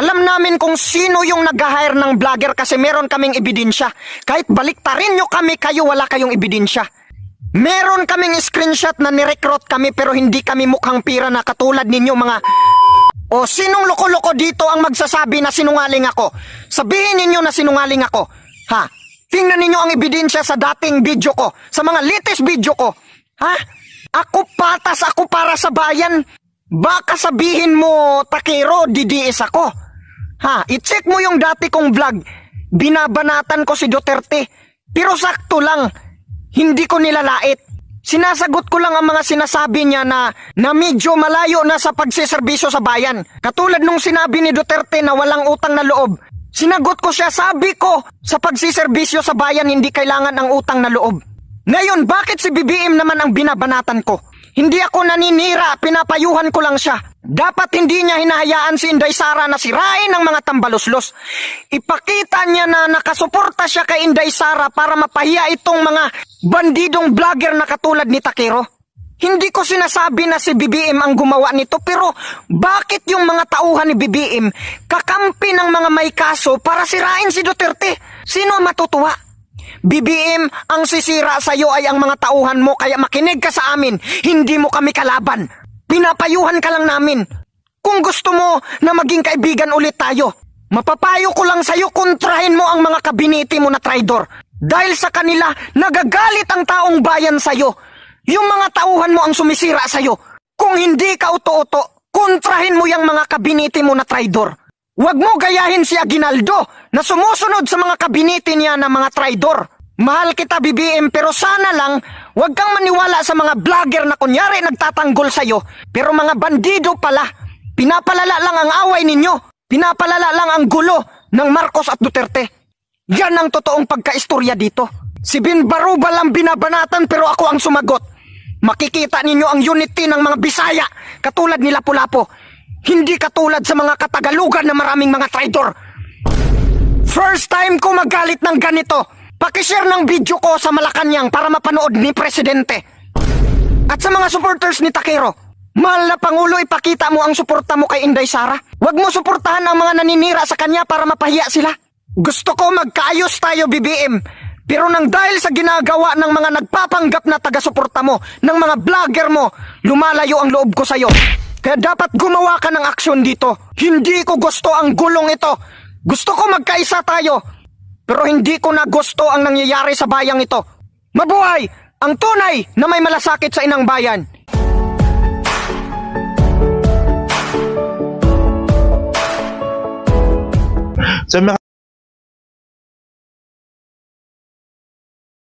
Alam namin kung sino yung nag-hire ng vlogger kasi meron kaming ebidensya. Kahit baliktarin nyo kami, kayo wala kayong ebidensya. Meron kaming screenshot na nirecruit kami pero hindi kami mukhang pira na katulad ninyo mga... O sinong loko-loko dito ang magsasabi na sinungaling ako? Sabihin ninyo na sinungaling ako. Ha? Tingnan ninyo ang ebidensya sa dating video ko, sa mga latest video ko. Ha? Ako patas ako para sa bayan. Baka sabihin mo, takero, didiis ako. Ha, i-check mo yung dati kong vlog. Binabanatan ko si Duterte. Pero sakto lang. Hindi ko nilalait. Sinasagot ko lang ang mga sinasabi niya na, na medyo malayo na sa pagsiservisyo sa bayan. Katulad nung sinabi ni Duterte na walang utang na loob. Sinagot ko siya, sabi ko, sa pagsiservisyo sa bayan hindi kailangan ang utang na loob. Ngayon, bakit si BBM naman ang binabanatan ko? Hindi ako naninira, pinapayuhan ko lang siya. Dapat hindi niya hinahayaan si Inday Sara na sirain ang mga tambaluslos. Ipakita niya na nakasuporta siya kay Inday Sara para mapahiya itong mga bandidong vlogger na katulad ni Takiro. Hindi ko sinasabi na si BBM ang gumawa nito pero bakit yung mga tauhan ni BBM kakampi ng mga may kaso para sirain si Duterte? Sino matutuwa? BBM, ang sisira sa iyo ay ang mga tauhan mo kaya makinig ka sa amin, hindi mo kami kalaban. Pinapayuhan ka lang namin. Kung gusto mo na maging kaibigan ulit tayo, mapapayo ko lang sa'yo kontrahin mo ang mga kabinete mo na traidor. Dahil sa kanila, nagagalit ang taong bayan sa'yo. Yung mga tauhan mo ang sumisira sa'yo. Kung hindi ka uto-uto, kontrahin mo yung mga kabinete mo na traidor. Huwag mo gayahin si Aguinaldo na sumusunod sa mga kabinete niya na mga traidor. Mahal kita, BBM, pero sana lang Huwag kang maniwala sa mga vlogger na kunyari nagtatanggol sa'yo, pero mga bandido pala. Pinapalala lang ang away ninyo. Pinapalala lang ang gulo ng Marcos at Duterte. Yan ang totoong pagkaistorya dito. Si Bin Barubal ang binabanatan pero ako ang sumagot. Makikita ninyo ang unity ng mga Bisaya katulad ni Lapu-Lapu. Hindi katulad sa mga Katagalugan na maraming mga traitor. First time ko magalit ng ganito. Pakishare ng video ko sa Malacanang para mapanood ni Presidente. At sa mga supporters ni Takiro, mahal na Pangulo ipakita mo ang suporta mo kay Inday Sara. Huwag mo suportahan ang mga naninira sa kanya para mapahiya sila. Gusto ko magkaayos tayo BBM. Pero nang dahil sa ginagawa ng mga nagpapanggap na taga-suporta mo, ng mga vlogger mo, lumalayo ang loob ko sa'yo. Kaya dapat gumawa ka ng aksyon dito. Hindi ko gusto ang gulong ito. Gusto ko magkaisa tayo. Pero hindi ko na gusto ang nangyayari sa bayang ito. Mabuhay ang tunay na may malasakit sa inang bayan. Sa